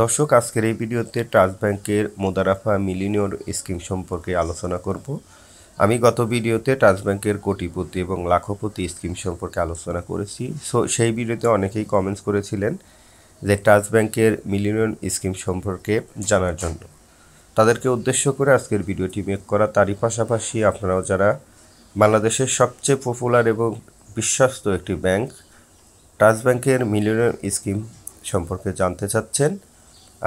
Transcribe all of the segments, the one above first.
দর্শক আজকের এই ভিডিওতে ট্রাস্ট ব্যাংকের মোদারাফা মিলিনিয়র স্কিম সম্পর্কে আলোচনা করব আমি গত ভিডিওতে ট্রাস্ট ব্যাংকের কোটিপতি এবং লাখপতি স্কিম সম্পর্কে আলোচনা করেছি সো সেই ভিডিওতে অনেকেই কমেন্টস করেছিলেন যে ট্রাস্ট ব্যাংকের মিলিনিয়ন স্কিম সম্পর্কে জানার জন্য তাদেরকে উদ্দেশ্য করে আজকের ভিডিওটি মেক করা তারই পাশাপাশি আপনারাও যারা বাংলাদেশের সবচেয়ে পপুলার এবং বিশ্বস্ত একটি ব্যাংক ট্রাস্ট ব্যাংকের মিলিনিয়ন স্কিম সম্পর্কে জানতে চাচ্ছেন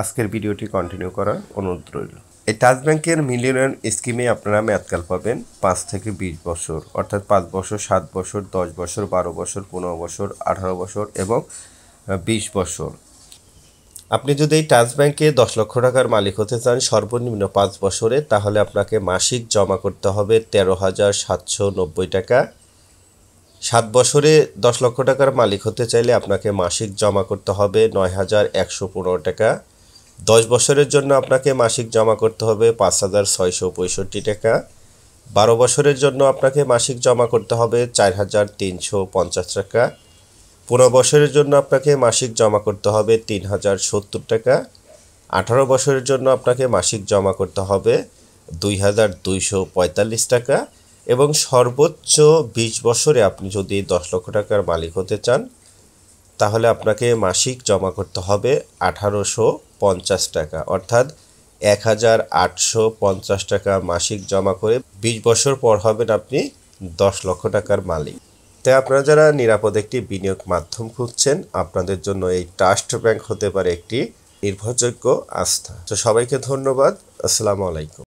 আজকের ভিডিওটি কন্টিনিউ করার অনুরোধ রইল এই টাচ ব্যাংকের মিলিয়ন স্কিমে আপনারা মেয়াদকাল পাবেন পাঁচ থেকে বিশ বছর অর্থাৎ পাঁচ বছর সাত বছর দশ বছর বারো বছর পনেরো বছর আঠারো বছর এবং বিশ বছর আপনি যদি এই টাচ ব্যাংকে দশ লক্ষ টাকার মালিক হতে চান সর্বনিম্ন পাঁচ বছরে তাহলে আপনাকে মাসিক জমা করতে হবে তেরো হাজার সাতশো নব্বই টাকা সাত বছরে দশ লক্ষ টাকার মালিক হতে চাইলে আপনাকে মাসিক জমা করতে হবে নয় হাজার একশো পনেরো টাকা দশ বছরের জন্য আপনাকে মাসিক জমা করতে হবে পাঁচ হাজার ছয়শো পঁয়ষট্টি টাকা বারো বছরের জন্য আপনাকে মাসিক জমা করতে হবে চার হাজার তিনশো পঞ্চাশ টাকা পনেরো বছরের জন্য আপনাকে মাসিক জমা করতে হবে তিন হাজার সত্তর টাকা আঠারো বছরের জন্য আপনাকে মাসিক জমা করতে হবে দুই হাজার দুইশো পঁয়তাল্লিশ টাকা এবং সর্বোচ্চ বিশ বছরে আপনি যদি দশ লক্ষ টাকার মালিক হতে চান তাহলে আপনাকে মাসিক জমা করতে হবে আঠারোশো পঞ্চাশ টাকা অর্থাৎ এক হাজার আটশো পঞ্চাশ টাকা মাসিক জমা করে বিশ বছর পর হবেন আপনি দশ লক্ষ টাকার মালিক তাই আপনারা যারা নিরাপদ একটি বিনিয়োগ মাধ্যম খুঁজছেন আপনাদের জন্য এই ট্রাস্ট ব্যাংক হতে পারে একটি নির্ভরযোগ্য আস্থা তো সবাইকে ধন্যবাদ আসসালামু আলাইকুম